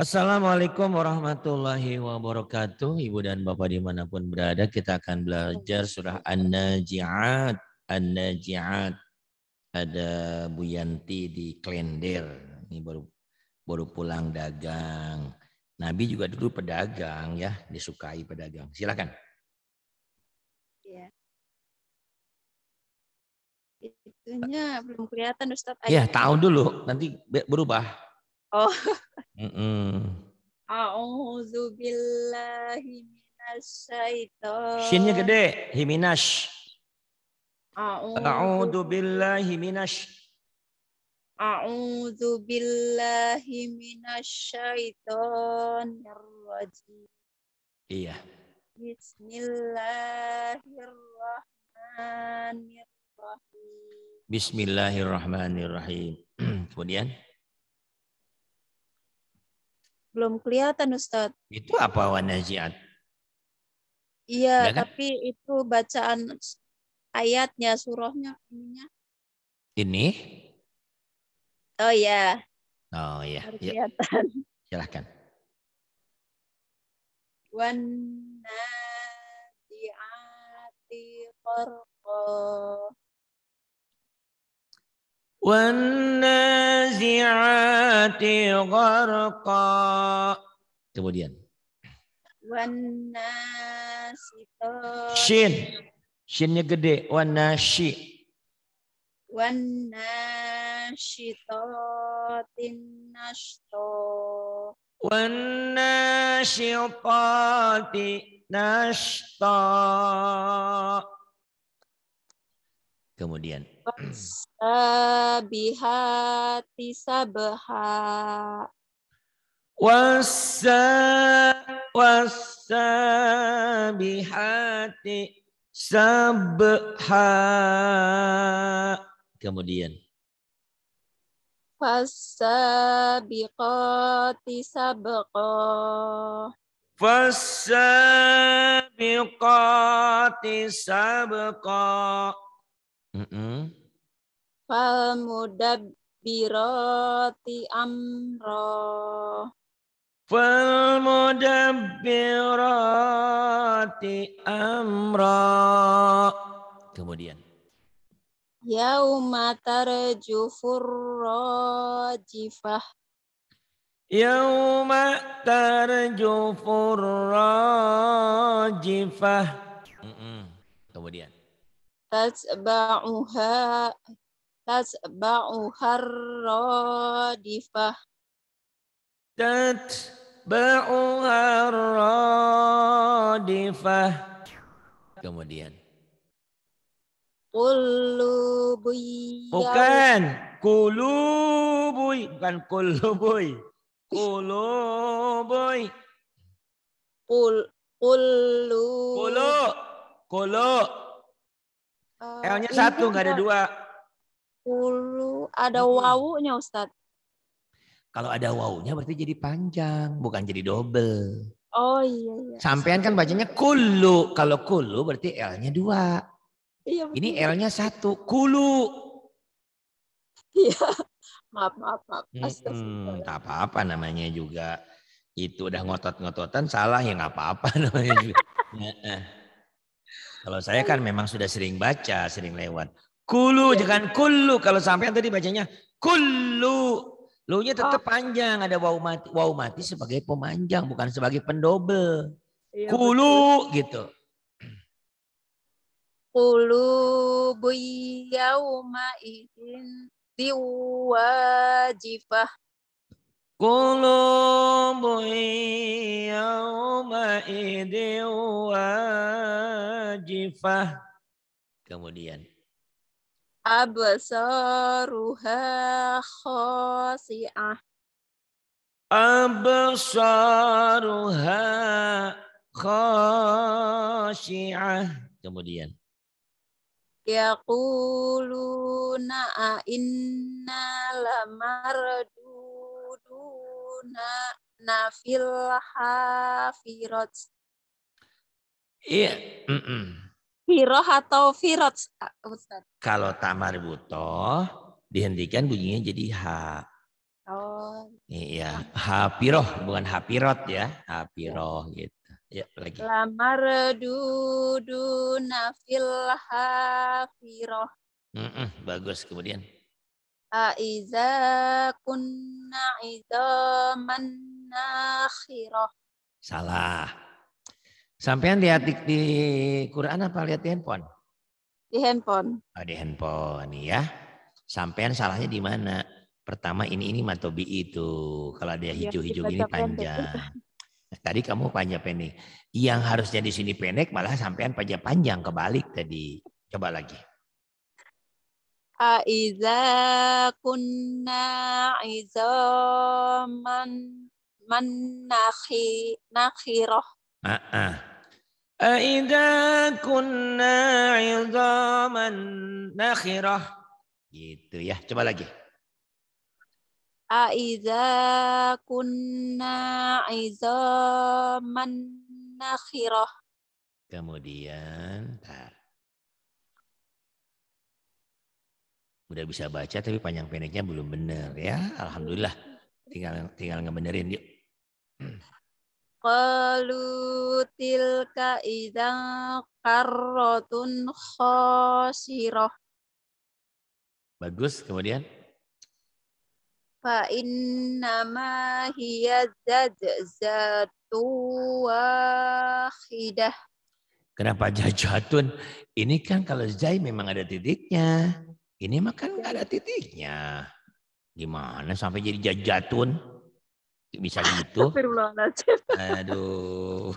Assalamualaikum warahmatullahi wabarakatuh. Ibu dan Bapak dimanapun berada, kita akan belajar surah An-Naji'at. An-Naji'at. Ada Bu Yanti di Klender. Ini baru baru pulang dagang. Nabi juga dulu pedagang ya, disukai pedagang. Silakan. Ya. Itunya belum kelihatan Ustaz. Ya, tahu dulu, nanti berubah. Oh. Mm -mm. A'udzu billahi minasyaitonir. Shinnya gede, himinash. A'udzu billahi minash. A'udzu billahi minasyaitonir ya rajim. Iya. Bismillahirrahmanirrahim. Bismillahirrahmanirrahim. Kemudian belum kelihatan Ustadz. Itu apa wanaziat? Iya, iya, kan? tapi itu bacaan ayatnya, surahnya, ininya. Ini? Oh iya. Oh iya. ya. Kelihatan. Silahkan. Wanadiati korko. Wanazi'ati gharqa. Kemudian. Wanasito. Shin. Shinnya gede. Wanashi. Wanashitotin nashto. Wanashitati nashto. Kemudian. Wasabihati sabha Wasa wasabihati sabha. Kemudian. Fasabiqati sabqa. Fasabiqati sabqa mm -hmm. Fal mudabbirati amro. Fal mudabbirati amro. Kemudian. Yauma tarjufur rajifah. Yauma tarjufur rajifah. Mm -mm. Kemudian tasba'uha tasba'uhar radifah tatba'uhar radifah kemudian Kulubui. Bukan. Kulubui. Bukan kulubui. Kulubui. Kul. Kulu. Kulu. Kulu. Uh, L-nya satu, nggak ada dua. Ulu, ada hmm. wawunya Ustadz. Kalau ada wawunya berarti jadi panjang, bukan jadi double. Oh iya. iya. Sampean kan bacanya kulu. Kalau kulu berarti L-nya dua. Iya. Ini L-nya satu. Kulu. Iya. Maaf maaf maaf. Hmm, tak apa-apa namanya juga. Itu udah ngotot-ngototan salah ya nggak apa-apa namanya juga. Kalau saya kan memang sudah sering baca, sering lewat. Kulu jangan kulu kalau sampai tadi bacanya kulu. nya tetap oh. panjang ada wau mati, wau mati sebagai pemanjang bukan sebagai pendobel. Ya, kulu betul. gitu. Kulu buyau ma'idin diwajifah قلوب يومئذ واجفة kemudian absaruha khasi'ah absaruha khasyi'ah kemudian yaquluna a inna lamardun na nafil Hafirot. Iya. Mm -mm. Firoh atau firot, ah, Ustaz? Kalau tamar butoh, dihentikan bunyinya jadi ha. Oh. Iya, firoh bukan hapirot ya, hapiroh gitu. Ya, lagi. Lamar dudu nafil hafiroh. Mm -mm, bagus kemudian. أَإِذَا kunna عِظَامًا نَخِرَةً Salah. Sampean lihat di, di Quran apa lihat di handphone? Di handphone. Oh, di handphone ya. Sampean salahnya di mana? Pertama ini ini matobi itu. Kalau dia iya, hijau-hijau ya, ini panjang. Tadi kamu panjang pendek. Yang harusnya di sini pendek malah sampean panjang panjang kebalik tadi. Coba lagi aiza kunna aiza man man nakhi nakhirah ah aiza kunna aiza man nakhirah gitu ya coba lagi aiza kunna aiza man nakhirah kemudian tak udah bisa baca tapi panjang pendeknya belum bener ya alhamdulillah tinggal tinggal ngebenerin yuk Qalu tilka idang karrotun khosiroh. Bagus, kemudian? Fa innama hiya zatu wahidah. Kenapa jajatun? Ini kan kalau zai memang ada titiknya. Ini mah kan nggak ada titiknya. Gimana sampai jadi jajatun? Bisa gitu. Aduh.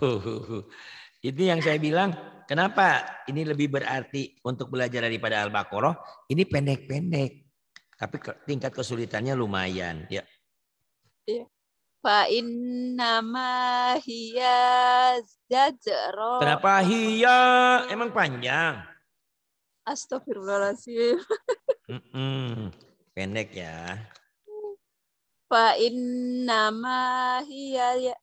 Itu yang saya bilang, kenapa ini lebih berarti untuk belajar daripada Al-Baqarah? Ini pendek-pendek, tapi tingkat kesulitannya lumayan. Ya. Iya. Fa innama hiya Kenapa hiya? Emang panjang. Astagfirullahaladzim. Mm-mm. Pendek ya. Fa innama hiya ya,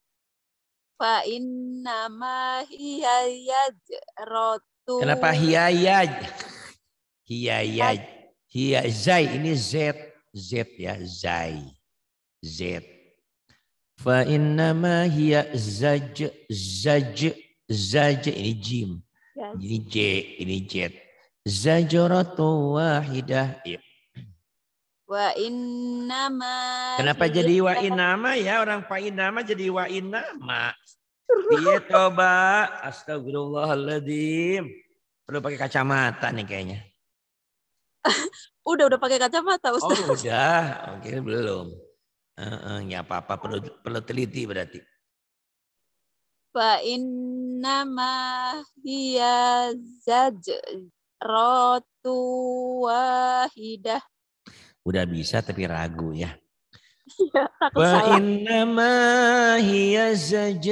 fa innama hiya Rotu. Kenapa hiya yaj? Hiya yaj. Hiya zai ini z z ya zai. Z. Fa innama hiya zaj zaj zaj ini jim. Ya. Ini J, ini jet zajaratu wahidah. Iya. Wa innama. Kenapa iya, jadi wa iya. innama ya? Orang fa innama jadi wa innama. Iya coba. Astagfirullahaladzim. Perlu pakai kacamata nih kayaknya. udah udah pakai kacamata Ustaz. Oh udah, oke belum. Uh, ya apa-apa perlu perlu teliti berarti. Fa innama hiya zaj rotu wahidah. Udah bisa tapi ragu ya. Wa iya, innama hiya zaj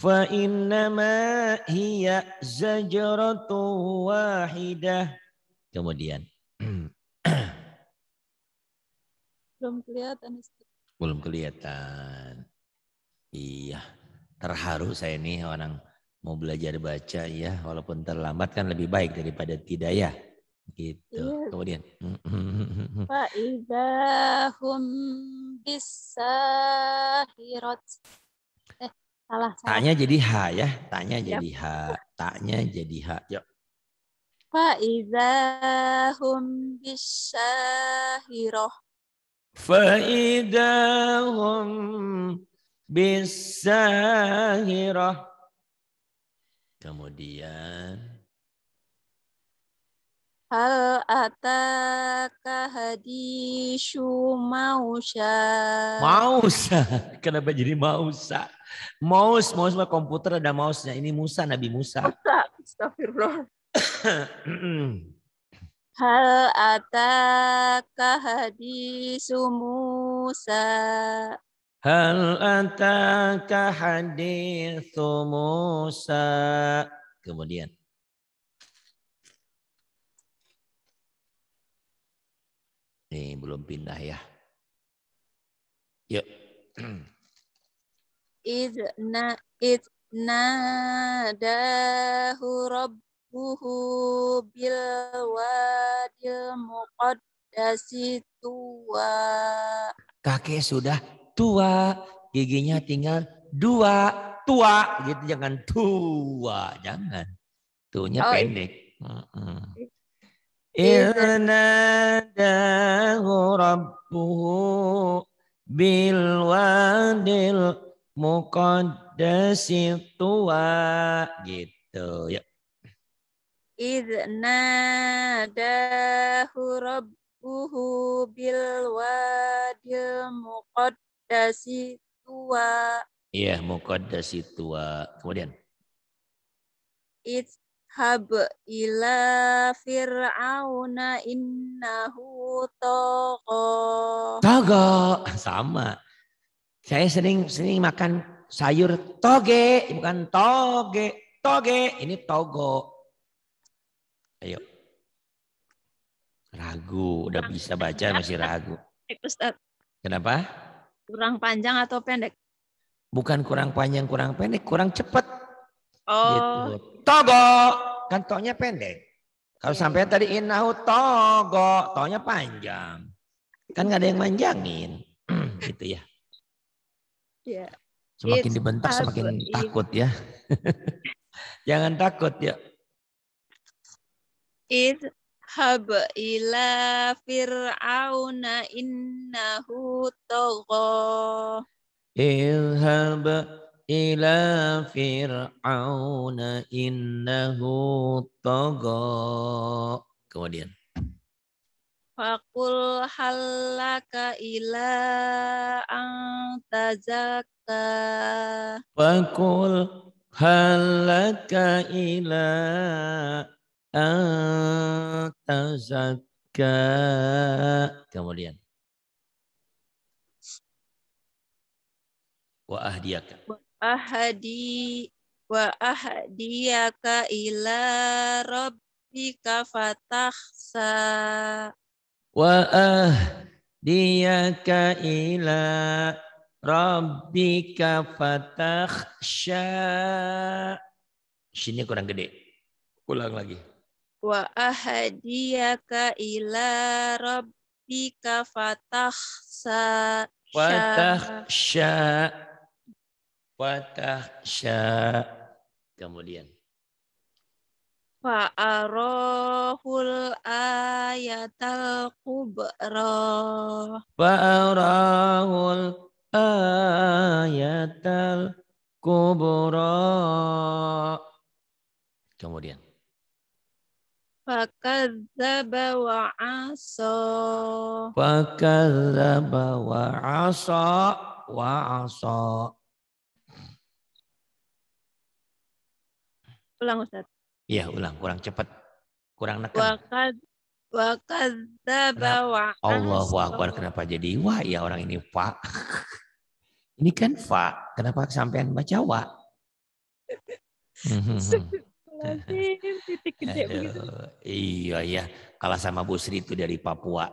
fa innama hiya zajratu wahidah. Kemudian. Belum kelihatan. Belum kelihatan. Iya. Terharu saya nih orang mau belajar baca ya walaupun terlambat kan lebih baik daripada tidak ya gitu iya. kemudian fa idahum bisahirat eh salah, salah. taknya jadi ha ya tanya yep. Iya. jadi ha taknya jadi ha yuk fa idahum bisahirah fa idahum bisahirah Kemudian Hal ataka hadisu mausa. Mausa. Kenapa jadi mausa? Maus, maus mah komputer ada mausnya. Ini Musa, Nabi Musa. Musa, astagfirullah. Hal ataka hadisu Musa. Hal ataka hadithu Musa. Kemudian. Ini belum pindah ya. Yuk. Idna dahu rabbuhu bil wadil muqaddasi tuwa. Kakek sudah tua, giginya tinggal dua, tua gitu jangan tua, jangan. Tuhnya oh, pendek. Iya. Irnadahu rabbuhu bil wadil muqaddasi tua gitu ya. Idnadahu rabbuhu bil wadil muqaddasi mukaddasi tua. Iya, mukaddasi tua. Kemudian. Ithab ila fir'auna innahu toko. Togo. Sama. Saya sering sering makan sayur toge, bukan toge. Toge, ini togo. Ayo. Ragu, udah bisa baca masih ragu. Ustaz. Kenapa? Kurang panjang atau pendek? Bukan kurang panjang, kurang pendek, kurang cepat. Oh. Gitu. Togo, kan tonya pendek. Kalau iya, sampai iya. tadi inau togo, tonya panjang. Kan gak ada yang manjangin. gitu ya. Yeah. Semakin It's dibentak semakin takut ya. Jangan takut ya. It Idhab ila fir'auna innahu tagha. Idhab ila fir'auna innahu tagha. Kemudian. Fakul halaka ila antazaka. Fakul halaka ila antazakka. Kemudian. Wa ahdiyaka. Wa ahdi wa ahdiyaka ila rabbika fatakhsa. Wa ahdiyaka ila rabbika fatakhsa. Sini kurang gede. Ulang lagi wa ahadiyaka ila rabbika fatahsa fatahsya fatahsya kemudian arahul ayatal kubra. arahul ayatal kubra. Kemudian. Fakadzaba wa asa. Fakadzaba wa asa wa asa. Ulang Ustaz. Iya, ulang, kurang cepat. Kurang nekan. Fakad wa kadzaba wa asa. Allahu Akbar, kenapa jadi wa ya orang ini fa? ini kan fa, kenapa sampean baca wa? Mhm, mhm. Astagfirullahaladzim, titik gede Aduh, begitu. Iya ya, kalah sama Bu Sri itu dari Papua.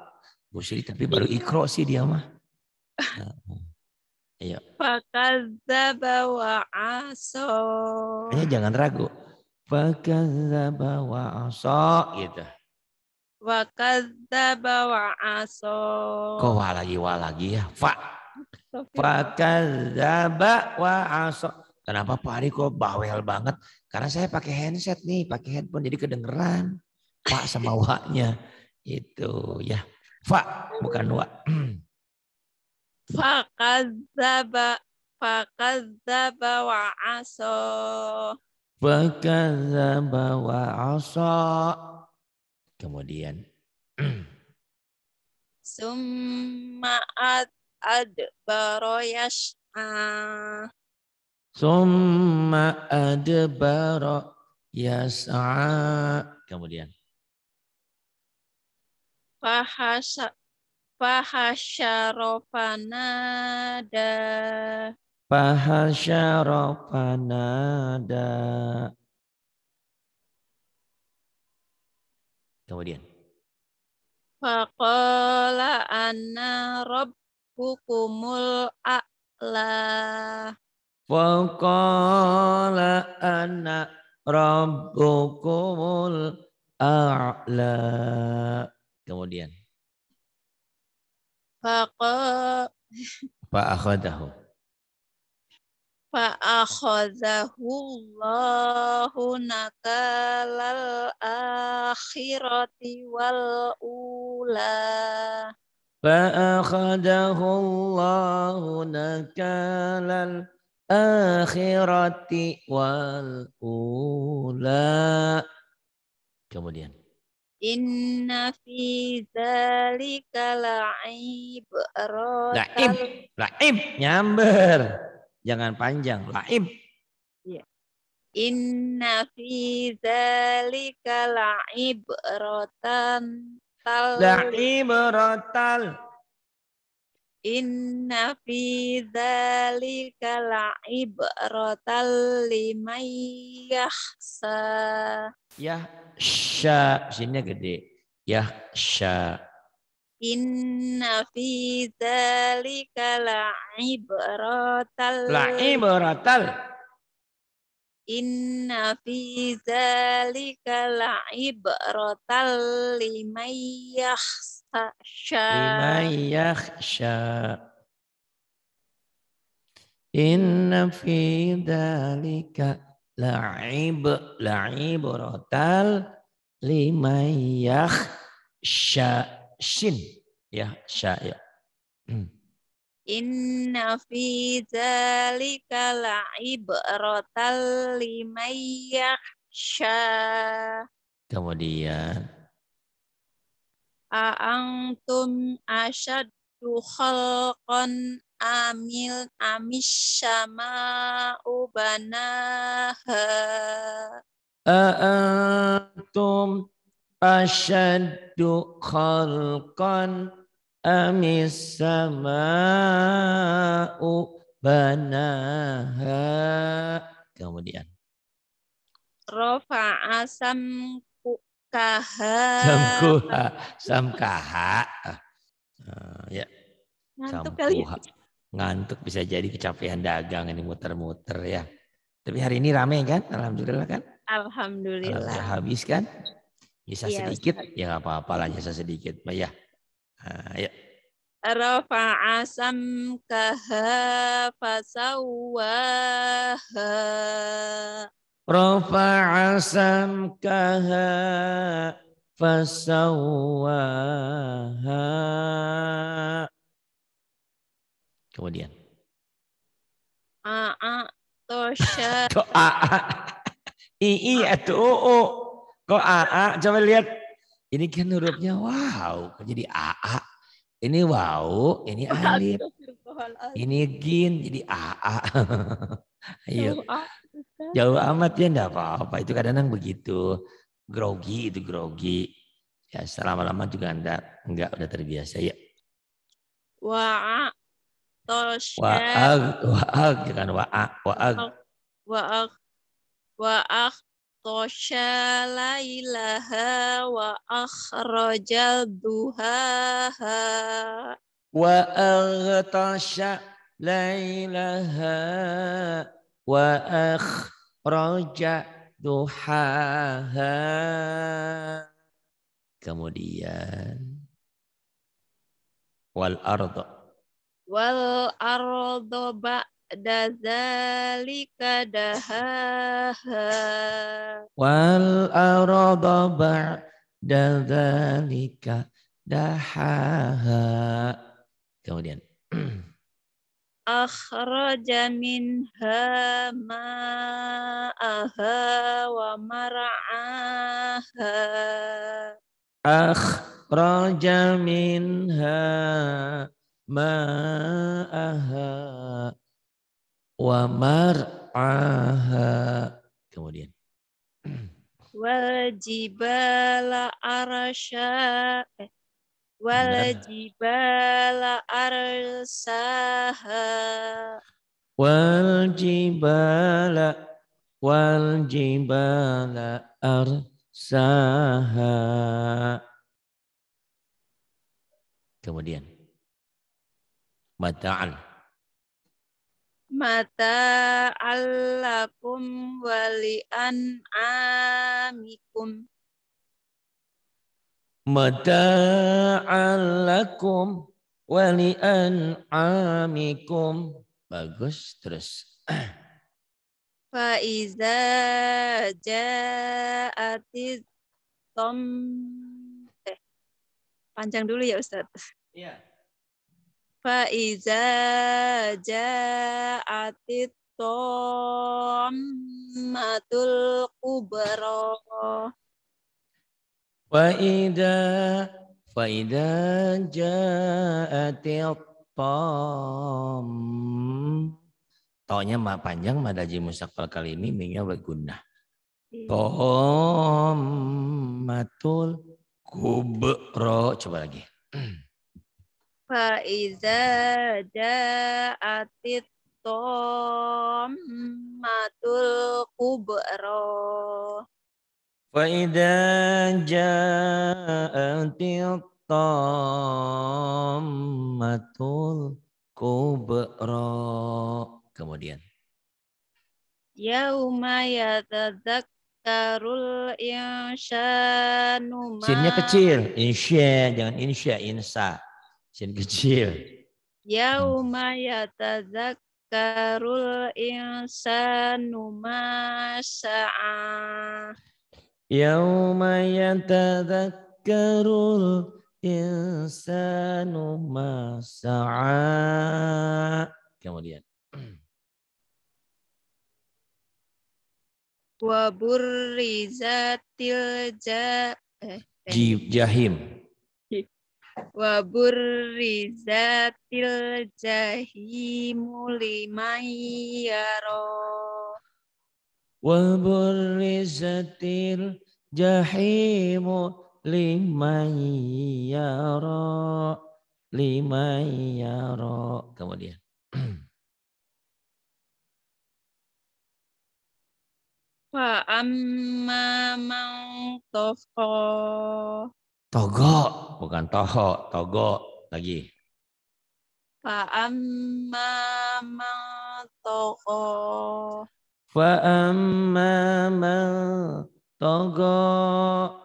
Bu Sri tapi baru ikro sih dia mah. Iya. Fakadzaba wa aso. Hanya jangan ragu. Fakadzaba wa aso gitu. Fakadzaba wa aso. Kok wa lagi wa lagi ya? Fa. Fakadzaba wa aso Kenapa Pak Ari kok bawel banget? Karena saya pakai handset nih, pakai handphone jadi kedengeran. Pak sama waknya. Itu ya. Pak bukan Wak. Fakadzaba fakadzaba wa aso. Fakadzaba wa aso. Kemudian. Summa ad adbaro yash'a. Summa adbara yas'a. Kemudian. Fahasa Fahasyaropana da. Fahasyaropana da. Kemudian. Faqala anna rabbukumul a'la. فقال أنا ربكم الأعلى kemudian Faqa Fa'akhadahu Fa'akhadahu Allahu nakalal akhirati wal ula Fa'akhadahu Allahu akhirati wal ula. Kemudian. Inna fi zalika la'ib. La'ib, la'ib nyamber. Jangan panjang, la'ib. Iya. Inna fi zalika la'ib rotal. La'ib rotal Inna fi dhalika la'ibratan liman yahsa. Yahsha, sini gede. Yahsha. Inna fi dhalika la'ibratan. La'ibratan. Inna fi dhalika la'ibratan liman yahsa yakhsha. Liman yakhsha. Inna fi dalika la'ib la'ibratal liman yakhsha. Shin. Yakhsha ya. Hmm. Inna fi dzalika la'ibratan liman yakhsha. Kemudian aangtum asyaddu khalqan amil amis amisyama'u banaha. A'antum asyaddu khalqan sama banaha. Kemudian. Rafa'a asam Samkaha. Samkuha. Samkaha. Uh, eh, ya. Ngantuk kali ya. Ngantuk bisa jadi kecapean dagang ini muter-muter ya. Tapi hari ini rame kan? Alhamdulillah kan? Alhamdulillah. Alhamdulillah habis kan? Bisa ya, sedikit Ustaz. ya nggak apa-apa lah jasa sedikit. ya ya. Uh, ya. Rafa'a samkaha fasawaha. Rafa'a kaha fasawaha. Kemudian. A'a tosha. Kok a'a? I'i atau u'u? Kok a'a? Coba lihat. Ini kan hurufnya wow. jadi a'a? Ini wow, ini alif. Ini gin, jadi a'a. Ayo. Jauh amat ya enggak apa-apa. Itu kadang-kadang begitu. Grogi itu grogi. Ya selama lama juga enggak, enggak udah terbiasa ya. Wa'a tosha. Wa'ag, wa'ag, jangan wa'a, wa'ag. Wa'ag, wa'ag tosya la ilaha wa akhrajal duhaha. Wa tosha la ilaha وأخرج ضحاها kemudian wal ardo wal ardo ba'da zalika dahaha wal ardo ba'da zalika dahaha kemudian akhraja minha ma'aha wa mar'aha akhraja minha ma'aha wa mar'aha kemudian wajibala jibala arasha eh Waljibala arsaha. Waljibala waljibala arsaha. Kemudian mata Mata'allakum wali amikum lakum walian amikum. Bagus, terus. Faiza ja'atid tom. Eh, panjang dulu ya Ustaz. Iya. Faiza ja'atid tom matul kubaroh Faida faida ja'atil tom. Tonya mah panjang madaji mustaqbal kali ini minyak berguna. Iya. Tom matul kubro. Coba lagi. Faiza ja'atit tom matul kubro. فإذا جاءت الطامة kubro. Kemudian. Yauma yatadzakkarul insanu kecil. Insya. Jangan insya. Insa. Sin kecil. Yauma yatadzakkarul sa'a. يوم يتذكر الإنسان ما سعى kemudian waburrizatil ja eh, eh. jahim waburrizatil jahimu liman وبرزت الجحيم liman yara liman yara kemudian wa amma man tofko togo bukan toho togo lagi wa amma man toko فأما من طغى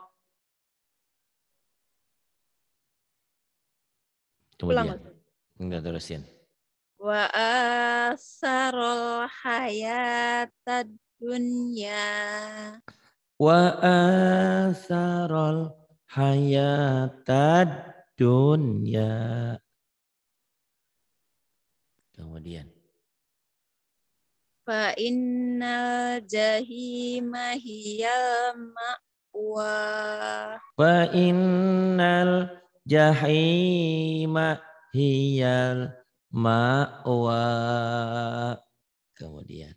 Kemudian, enggak terusin. Wa asarul hayatad dunya. Wa asarul hayatad dunya. Kemudian. فإن الجحيم هي المأوى فإن jahima هي ma'wa kemudian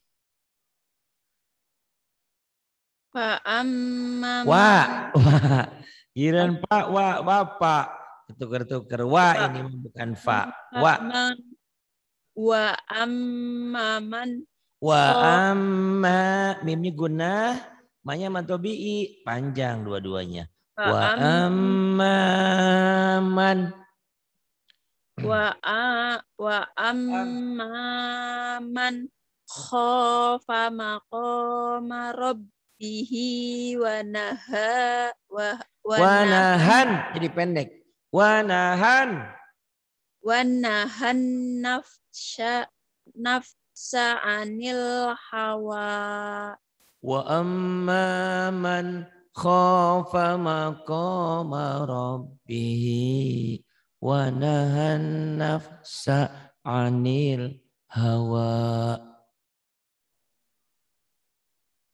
Fa'amma wa wa Giran pak wa bapak tuker tuker wa ini bukan fa wa wa amman Wa oh. amma mimnya guna, maknya mantobi'i panjang dua-duanya. Wa amma man wa a, wa man khofa maqama rabbihi wa naha wa wanahan jadi pendek wanahan wanahan nafsa naf nafsa anil hawa. Wa amma man khafa maqama rabbihi wa nahan nafsa anil hawa.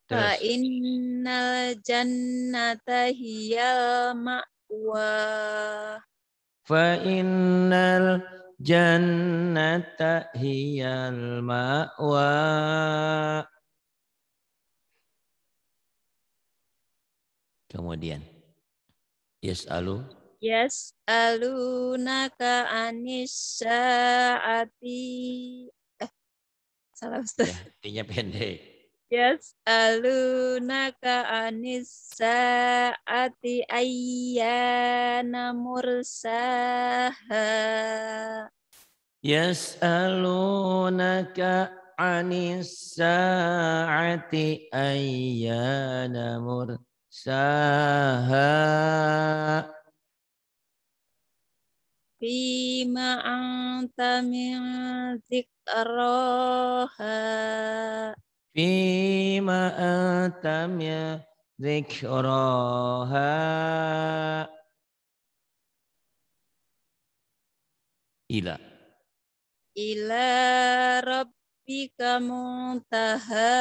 Fa innal jannata hiyal ma'wa. Fa innal jannata hiyal ma'wa. Kemudian. Yes, Alu. Yes, naka anisa ati. Eh, salah Ustaz. Ya, pendek. Yes. Alunaka Ati Ayya ayyana mursaha. Yes alunaka Ati Ayya ayyana mursaha. Bima ang min zikroha. Fima atam ya zikraha Ila Ila rabbika muntaha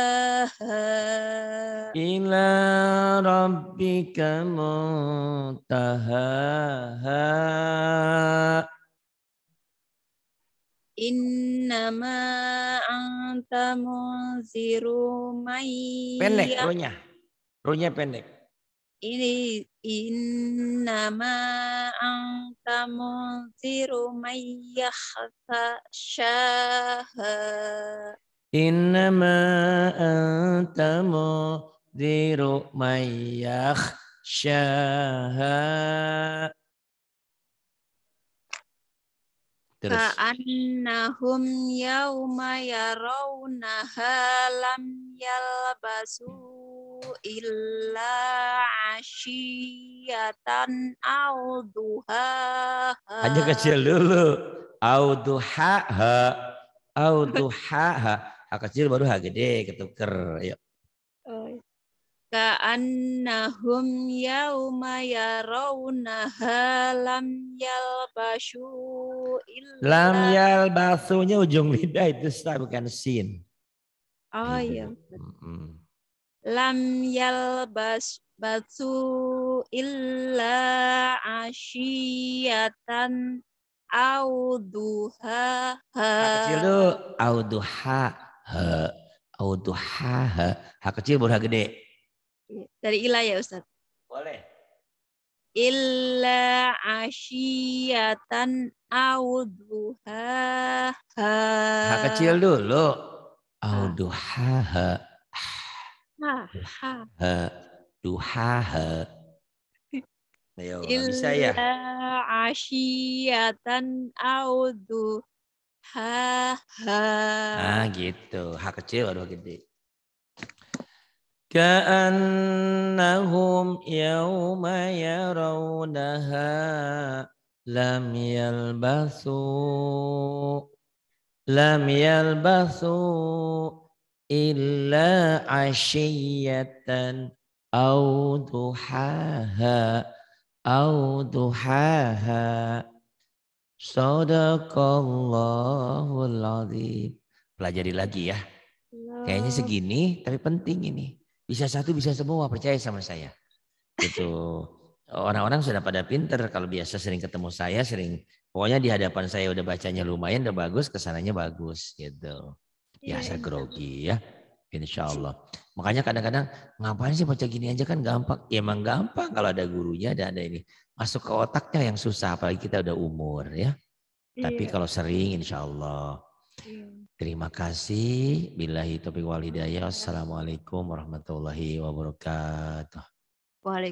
Ila rabbika muntaha Ila muntaha Innama anta munziru mai Pendek ronya, ronya pendek. Ini innama anta munziru mai yakhsha. Innama anta munziru mai yakhsha. Terus. Ka'annahum yawma yarawnaha lam yalbasu illa ashiyatan au duhaha. Aja kecil dulu. Auduha duhaha. Au Ha kecil baru ha gede ketuker. Ayo. Oh. Iya ka'annahum yauma yarawnaha lam yalbasu illa lam yalbasunya ujung lidah itu setelah bukan sin oh gitu. iya hmm. lam yalbasu illa ashiyatan auduha kecil tuh auduha ha auduha ha ha kecil baru ha gede dari ila ya Ustaz? Boleh. Illa asyiyatan auduha. Ha kecil dulu. Auduha. Ah. Ha. Ha. Ha. Ayo, bisa ya. Illa asyiyatan auduha. Ha. Nah, gitu. Ha kecil baru gede. كأنهم يوم يرونها لم يلبثوا لم يلبثوا إلا عشية أو ضحاها أو ضحاها Sadaqallahul azim. Pelajari lagi ya. Kayaknya segini tapi penting ini. Bisa satu, bisa semua, percaya sama saya. Gitu. Orang-orang sudah pada pinter kalau biasa sering ketemu saya, sering pokoknya di hadapan saya udah bacanya lumayan, udah bagus, kesananya bagus gitu. Ya, iya, saya iya. grogi ya. Insya Allah. Makanya kadang-kadang ngapain sih baca gini aja kan gampang. Ya emang gampang kalau ada gurunya dan ada ini. Masuk ke otaknya yang susah apalagi kita udah umur ya. Tapi iya. kalau sering insya Allah. Terima kasih. Billahi taufiq wal hidayah. Assalamualaikum warahmatullahi wabarakatuh.